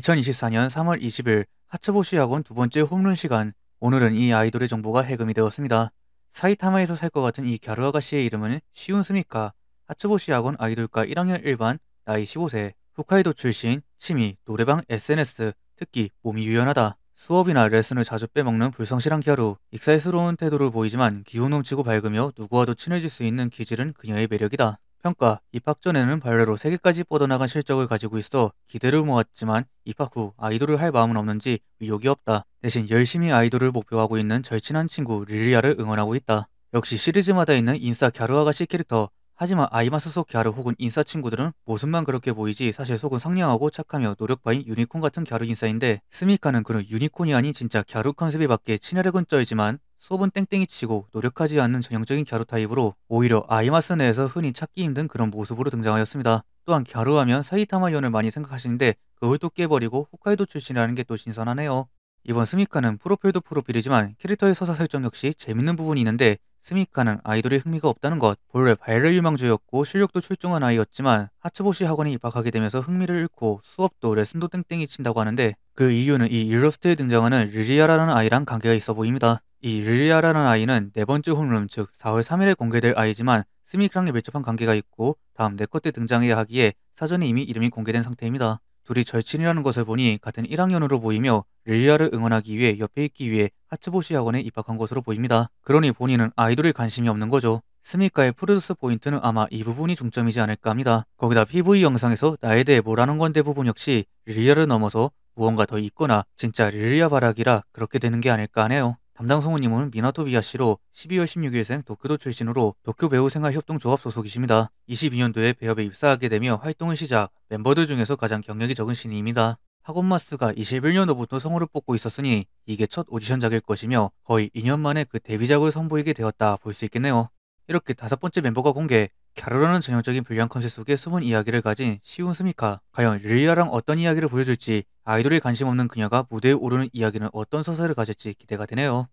2024년 3월 20일 하츠보시 학원 두 번째 홈런 시간 오늘은 이 아이돌의 정보가 해금이 되었습니다. 사이타마에서 살 것 같은 이 갸루아가 씨의 이름은 시운스미카 하츠보시 학원 아이돌과 1학년 1반 나이 15세 후카이도 출신 취미 노래방 SNS 특히 몸이 유연하다 수업이나 레슨을 자주 빼먹는 불성실한 갸루 익살스러운 태도를 보이지만 기운 넘치고 밝으며 누구와도 친해질 수 있는 기질은 그녀의 매력이다. 평가, 입학 전에는 발레로 세계까지 뻗어나간 실적을 가지고 있어 기대를 모았지만 입학 후 아이돌을 할 마음은 없는지 의욕이 없다. 대신 열심히 아이돌을 목표하고 있는 절친한 친구 릴리아를 응원하고 있다. 역시 시리즈마다 있는 인싸 갸루 아가씨 캐릭터 하지만 아이마스 속 갸루 혹은 인싸 친구들은 모습만 그렇게 보이지 사실 속은 상냥하고 착하며 노력파인 유니콘 같은 갸루 인싸인데 스미카는 그런 유니콘이 아닌 진짜 갸루 컨셉에 맞게 친화력은 쩔지만 수업은 땡땡이 치고 노력하지 않는 전형적인 갸루 타입으로 오히려 아이마스 내에서 흔히 찾기 힘든 그런 모습으로 등장하였습니다. 또한 갸루하면 사이타마 연을 많이 생각하시는데 그걸 또 깨버리고 홋카이도 출신이라는 게 또 신선하네요. 이번 스미카는 프로필도 프로필이지만 캐릭터의 서사 설정 역시 재밌는 부분이 있는데 스미카는 아이돌에 흥미가 없다는 것, 본래 바이럴 유망주였고 실력도 출중한 아이였지만 하츠보시 학원에 입학하게 되면서 흥미를 잃고 수업도 레슨도 땡땡이 친다고 하는데 그 이유는 이 일러스트에 등장하는 릴리아라는 아이랑 관계가 있어 보입니다. 이 릴리아라는 아이는 네 번째 홈런 즉 4월 3일에 공개될 아이지만 스미크랑 의 밀접한 관계가 있고 다음 네 컷 때 등장해야 하기에 사전에 이미 이름이 공개된 상태입니다. 둘이 절친이라는 것을 보니 같은 1학년으로 보이며 릴리아를 응원하기 위해 옆에 있기 위해 하츠보시 학원에 입학한 것으로 보입니다. 그러니 본인은 아이돌에 관심이 없는 거죠. 스미카의 프로듀스 포인트는 아마 이 부분이 중점이지 않을까 합니다. 거기다 PV 영상에서 나에 대해 뭐라는 건데 부분 역시 릴리아를 넘어서 무언가 더 있거나 진짜 릴리아 바라기라 그렇게 되는 게 아닐까 하네요. 담당 성우님은 미나토 비아씨로 12월 16일생 도쿄도 출신으로 도쿄 배우생활협동조합 소속이십니다. 22년도에 배협에 입사하게 되며 활동을 시작, 멤버들 중에서 가장 경력이 적은 신인입니다. 학원마스가 21년도부터 성우를 뽑고 있었으니 이게 첫 오디션작일 것이며 거의 2년 만에 그 데뷔작을 선보이게 되었다 볼 수 있겠네요. 이렇게 다섯 번째 멤버가 공개, 갸루라는 전형적인 불량 컨셉 속에 숨은 이야기를 가진 시운 스미카. 과연 릴리아랑 어떤 이야기를 보여줄지 아이돌에 관심 없는 그녀가 무대에 오르는 이야기는 어떤 서사를 가질지 기대가 되네요.